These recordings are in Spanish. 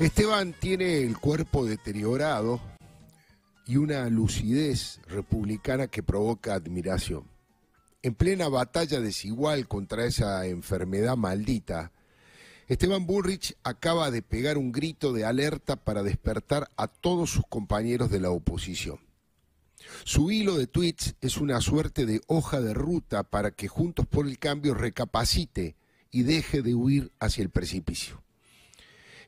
Esteban tiene el cuerpo deteriorado y una lucidez republicana que provoca admiración. En plena batalla desigual contra esa enfermedad maldita, Esteban Bullrich acaba de pegar un grito de alerta para despertar a todos sus compañeros de la oposición. Su hilo de tweets es una suerte de hoja de ruta para que Juntos por el Cambio recapacite y deje de huir hacia el precipicio.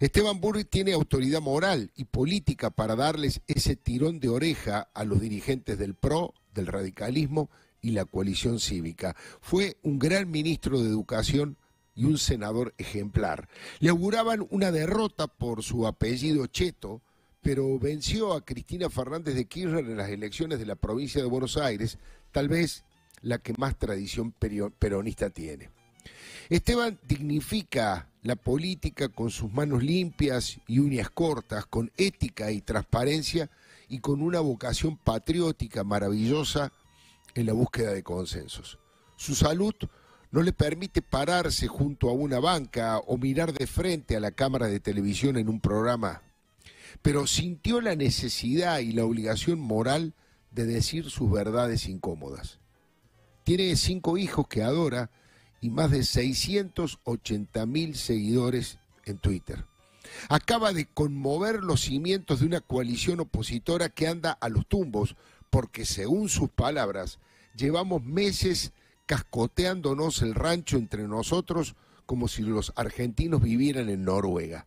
Esteban Burri tiene autoridad moral y política para darles ese tirón de oreja a los dirigentes del PRO, del radicalismo y la coalición cívica. Fue un gran ministro de Educación y un senador ejemplar. Le auguraban una derrota por su apellido Cheto, pero venció a Cristina Fernández de Kirchner en las elecciones de la provincia de Buenos Aires, tal vez la que más tradición peronista tiene. Esteban dignifica la política con sus manos limpias y uñas cortas, con ética y transparencia y con una vocación patriótica maravillosa en la búsqueda de consensos. Su salud no le permite pararse junto a una banca o mirar de frente a la cámara de televisión en un programa, pero sintió la necesidad y la obligación moral de decir sus verdades incómodas. Tiene cinco hijos que adora, y más de 680 mil seguidores en Twitter. Acaba de conmover los cimientos de una coalición opositora que anda a los tumbos, porque según sus palabras, llevamos meses cascoteándonos el rancho entre nosotros como si los argentinos vivieran en Noruega.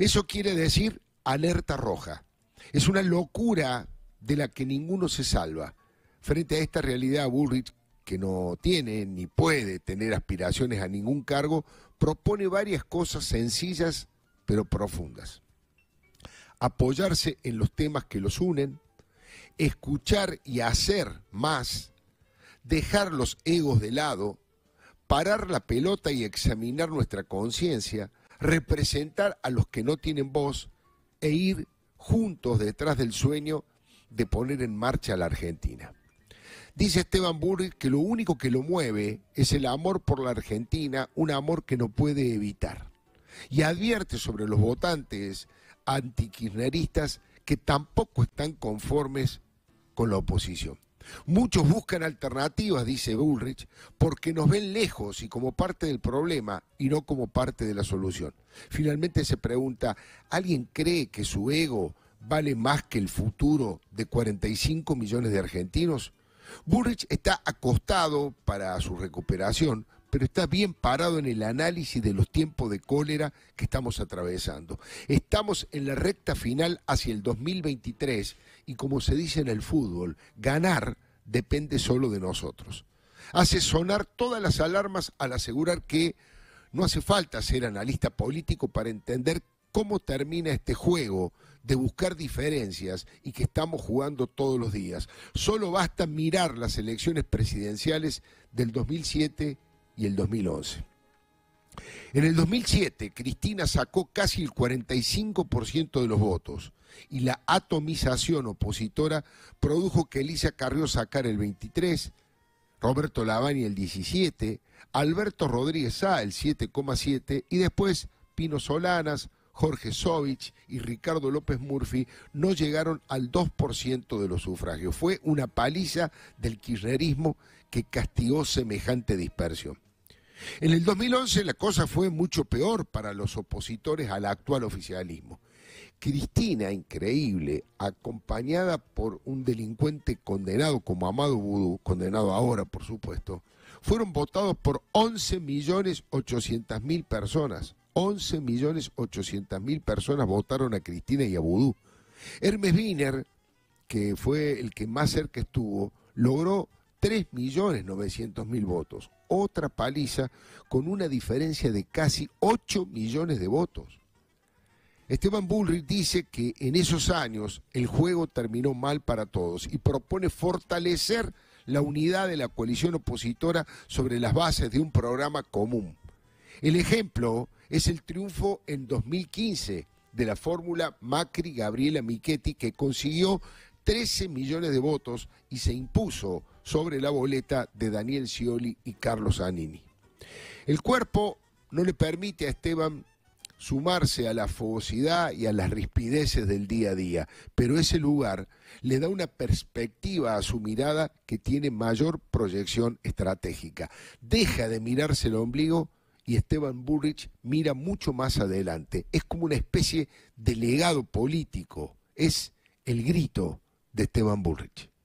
Eso quiere decir alerta roja. Es una locura de la que ninguno se salva. Frente a esta realidad, Bullrich que no tiene ni puede tener aspiraciones a ningún cargo, propone varias cosas sencillas pero profundas. Apoyarse en los temas que los unen, escuchar y hacer más, dejar los egos de lado, parar la pelota y examinar nuestra conciencia, representar a los que no tienen voz e ir juntos detrás del sueño de poner en marcha a la Argentina. Dice Esteban Bullrich que lo único que lo mueve es el amor por la Argentina, un amor que no puede evitar. Y advierte sobre los votantes antikirchneristas que tampoco están conformes con la oposición. Muchos buscan alternativas, dice Bullrich, porque nos ven lejos y como parte del problema y no como parte de la solución. Finalmente se pregunta, ¿alguien cree que su ego vale más que el futuro de 45 millones de argentinos? Burrich está acostado para su recuperación, pero está bien parado en el análisis de los tiempos de cólera que estamos atravesando. Estamos en la recta final hacia el 2023 y como se dice en el fútbol, ganar depende solo de nosotros. Hace sonar todas las alarmas al asegurar que no hace falta ser analista político para entender cómo termina este juego de buscar diferencias y que estamos jugando todos los días. Solo basta mirar las elecciones presidenciales del 2007 y el 2011. En el 2007, Cristina sacó casi el 45% de los votos y la atomización opositora produjo que Elisa Carrió sacara el 23%, Roberto Lavani el 17%, Alberto Rodríguez A el 7,7% y después Pino Solanas, Jorge Sovich y Ricardo López Murphy no llegaron al 2% de los sufragios. Fue una paliza del kirchnerismo que castigó semejante dispersión. En el 2011 la cosa fue mucho peor para los opositores al actual oficialismo. Cristina, increíble, acompañada por un delincuente condenado como Amado Vudú, condenado ahora por supuesto, fueron votados por 11.800.000 personas. 11 millones 800 mil personas votaron a Cristina y a Boudou. Hermes Wiener, que fue el que más cerca estuvo, logró 3 millones mil votos. Otra paliza con una diferencia de casi 8 millones de votos. Esteban Bullrich dice que en esos años el juego terminó mal para todos y propone fortalecer la unidad de la coalición opositora sobre las bases de un programa común. El ejemplo es el triunfo en 2015 de la fórmula Macri-Gabriela Michetti que consiguió 13 millones de votos y se impuso sobre la boleta de Daniel Scioli y Carlos Anini. El cuerpo no le permite a Esteban sumarse a la fogosidad y a las rispideces del día a día, pero ese lugar le da una perspectiva a su mirada que tiene mayor proyección estratégica. Deja de mirarse el ombligo y Esteban Burrich mira mucho más adelante. Es como una especie de legado político. Es el grito de Esteban Burrich.